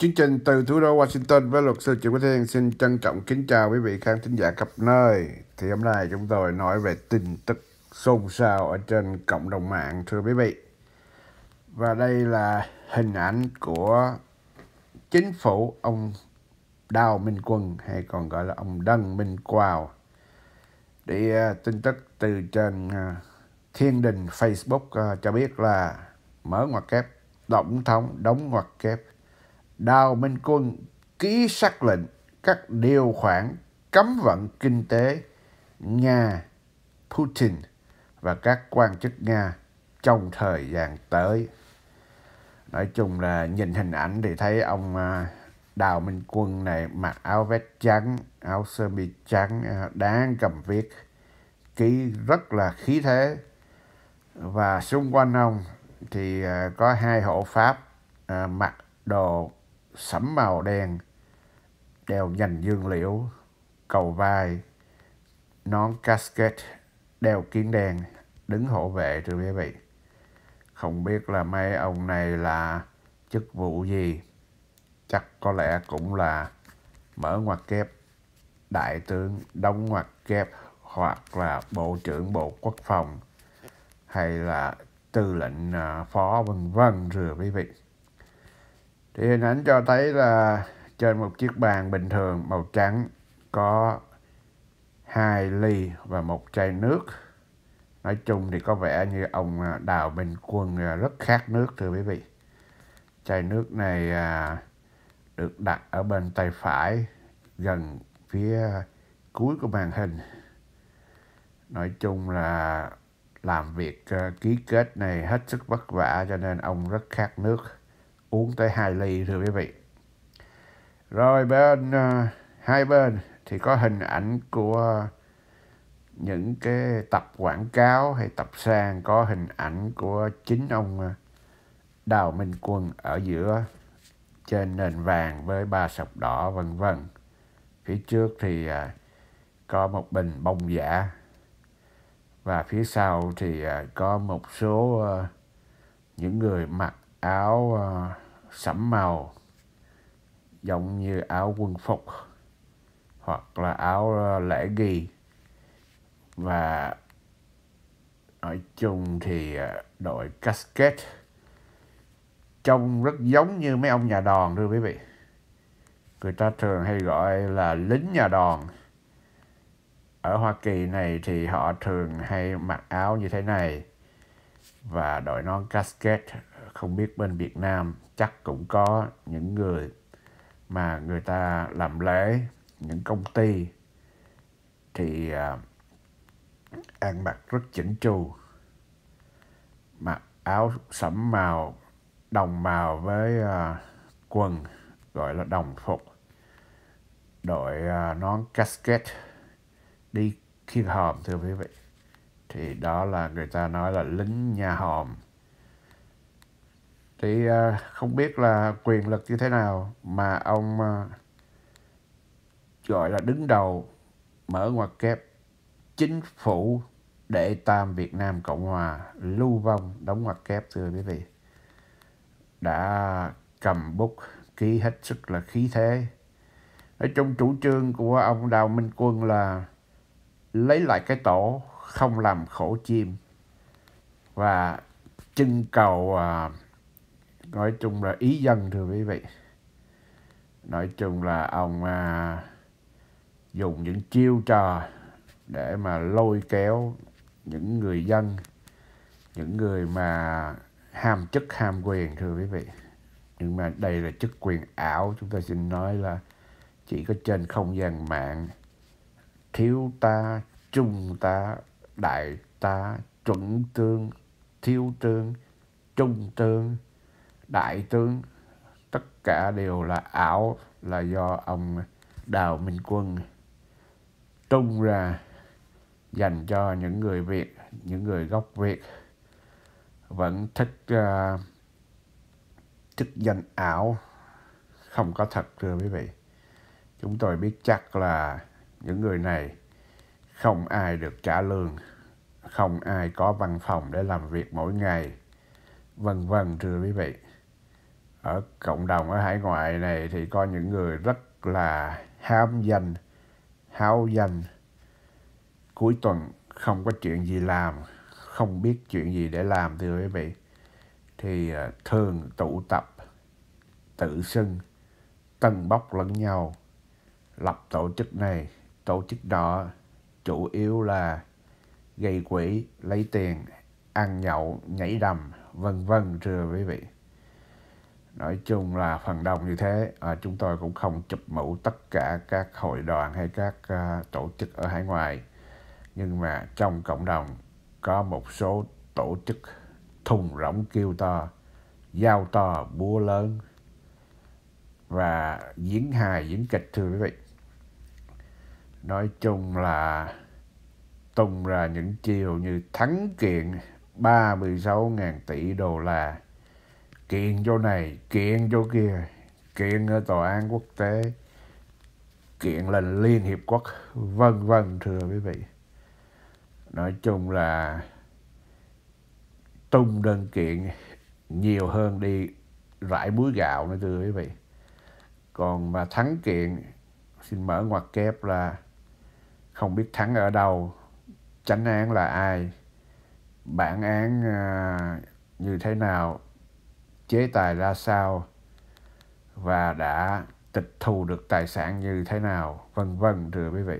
Chương trình từ thủ đô Washington với luật sư Trịnh Quốc Thiên xin trân trọng kính chào quý vị khán thính giả khắp nơi. Thì hôm nay chúng tôi nói về tin tức xôn xao ở trên cộng đồng mạng thưa quý vị. Và đây là hình ảnh của chính phủ ông Đào Minh Quân hay còn gọi là ông Đăng Minh Quào. Để à, tin tức từ trên à, Thiên Đình Facebook à, cho biết là mở ngoặc kép, Tổng thống đóng ngoặc kép Đào Minh Quân ký sắc lệnh các điều khoản cấm vận kinh tế Nga, Putin và các quan chức Nga trong thời gian tới. Nói chung là nhìn hình ảnh thì thấy ông à, Đào Minh Quân này mặc áo vest trắng, áo sơ mi trắng, à, đang cầm viết, ký rất là khí thế. Và xung quanh ông thì à, có hai hộ Pháp mặc đồ sẫm màu đen, đeo nhành dương liễu, cầu vai, nón casket, đeo kiến đen, đứng hộ vệ rồi quý vị. Không biết là mấy ông này là chức vụ gì, chắc có lẽ cũng là mở ngoặc kép, đại tướng đóng ngoặc kép hoặc là bộ trưởng bộ quốc phòng hay là tư lệnh à, phó vân vân rồi quý vị thì hình ảnh cho thấy là trên một chiếc bàn bình thường màu trắng có hai ly và một chai nước nói chung thì có vẻ như ông à, đào bình quân à, rất khát nước thưa quý vị chai nước này à, được đặt ở bên tay phải gần phía cuối của màn hình nói chung là làm việc ký kết này hết sức vất vả cho nên ông rất khát nước uống tới hai ly thưa quý vị rồi bên uh, hai bên thì có hình ảnh của những cái tập quảng cáo hay tập sang có hình ảnh của chính ông ờ, Đào Minh Quân ở giữa trên nền vàng với ba sọc đỏ vân vân. Phía trước thì ờ, có một bình bông giả và phía sau thì có một số những người mặc áo uh, sẫm màu giống như áo quân phục hoặc là áo ờ, lễ ghi và nói chung thì ờ, đội casket trông rất giống như mấy ông nhà đòn thưa quý vị người ta thường hay gọi là lính nhà đòn ở Hoa Kỳ này thì họ thường hay mặc áo như thế này và đội nón casket không biết bên Việt Nam chắc cũng có những người mà người ta làm lễ những công ty thì ăn à, mặc rất chỉnh chu mặc áo sẫm màu đồng màu với à, quần gọi là đồng phục đội à, nón casket đi khiên hòm thưa quý vị thì đó là người ta nói là lính nhà hòm thì à, không biết là quyền lực như thế nào mà ông à, gọi là đứng đầu mở ngoặc kép chính phủ đệ tam Việt Nam Cộng Hòa lưu vong đóng ngoặc kép thưa quý vị đã cầm bút ký hết sức là khí thế nói chung chủ trương của ông Đào Minh Quân là lấy lại cái tổ không làm khổ chim và trưng cầu uh, nói chung là ý dân thưa quý vị nói chung là ông à, dùng những chiêu trò để mà lôi kéo những người dân những người mà ham chức ham quyền thưa quý vị nhưng mà đây là chức quyền ảo chúng ta xin nói là chỉ có trên không gian mạng thiếu ta trung ta đại ta chuẩn tương thiếu tương trung tương đại tướng tất cả đều là ảo là do ông Đào Minh Quân tung ra dành cho những người Việt, những người gốc Việt vẫn thích uh, à, chức danh ảo không có thật thưa quý vị. Chúng tôi biết chắc là những người này không ai được trả lương, không ai có văn phòng để làm việc mỗi ngày, vân vân thưa quý vị ở cộng đồng ở hải ngoại này thì có những người rất là ham danh háo danh cuối tuần không có chuyện gì làm không biết chuyện gì để làm thưa quý vị thì ờ, thường tụ tập tự xưng tân bốc lẫn nhau lập tổ chức này tổ chức đó chủ yếu là gây quỹ lấy tiền ăn nhậu nhảy đầm vân vân thưa quý vị nói chung là phần đông như thế à, chúng tôi cũng không chụp mũ tất cả các hội đoàn hay các uh, tổ chức ở hải ngoại nhưng mà trong cộng đồng có một số tổ chức thùng rỗng kêu to giao to búa lớn và diễn hài diễn kịch thưa quý vị nói chung là tung ra những chiều như thắng kiện 36.000 tỷ đô la kiện chỗ này kiện chỗ kia kiện ở tòa án quốc tế kiện lên liên hiệp quốc vân vân thưa quý vị nói chung là tung đơn kiện nhiều hơn đi rải muối gạo nữa thưa quý vị còn mà thắng kiện xin mở ngoặc kép là không biết thắng ở đâu chánh án là ai bản án à, như thế nào chế tài ra sao và đã tịch thu được tài sản như thế nào vân vân thưa quý vị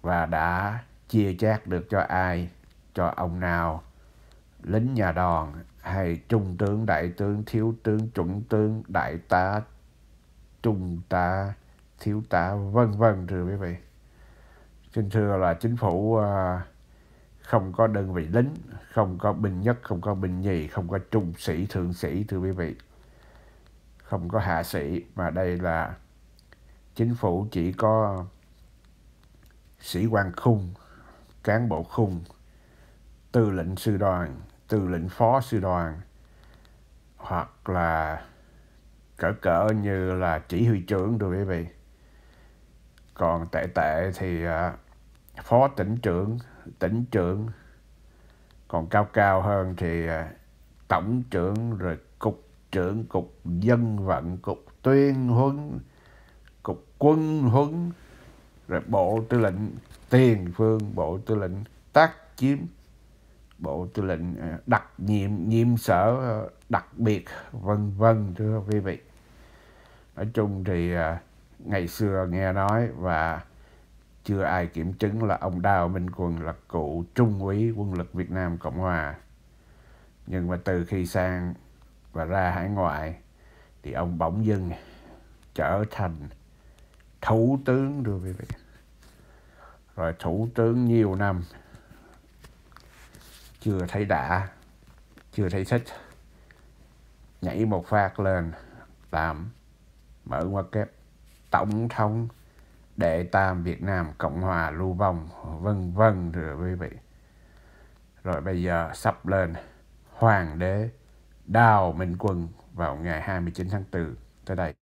và đã chia chác được cho ai cho ông nào lính nhà đòn hay trung tướng đại tướng thiếu tướng chuẩn tướng đại tá trung tá thiếu tá vân vân thưa quý vị xin thưa là chính phủ uh, không có đơn vị lính, không có binh nhất, không có binh nhì, không có trung sĩ, thượng sĩ thưa quý vị. Không có hạ sĩ mà đây là chính phủ chỉ có sĩ quan khung, cán bộ khung, tư lệnh sư đoàn, tư lệnh phó sư đoàn hoặc là cỡ cỡ như là chỉ huy trưởng thưa quý vị. Còn tệ tệ thì à, phó tỉnh trưởng tỉnh trưởng còn cao cao hơn thì à, tổng trưởng rồi cục trưởng cục dân vận cục tuyên huấn cục quân huấn rồi bộ tư lệnh tiền phương bộ tư lệnh tác chiếm bộ tư lệnh à, đặc nhiệm nhiệm sở đặc biệt vân vân thưa quý vị nói chung thì à, ngày xưa nghe nói và chưa ai kiểm chứng là ông Đào Minh Quân là cựu trung úy quân lực Việt Nam Cộng Hòa. Nhưng mà từ khi sang và ra hải ngoại thì ông bỗng dưng trở thành thủ tướng đưa quý vị. Rồi thủ tướng nhiều năm chưa thấy đã, chưa thấy thích. Nhảy một phát lên làm mở ngoặc kép tổng thống Đệ Tam Việt Nam Cộng Hòa Lưu Vong, vân vân thưa quý vị. Rồi bây giờ sắp lên Hoàng đế Đào Minh Quân vào ngày 29 tháng 4 tới đây.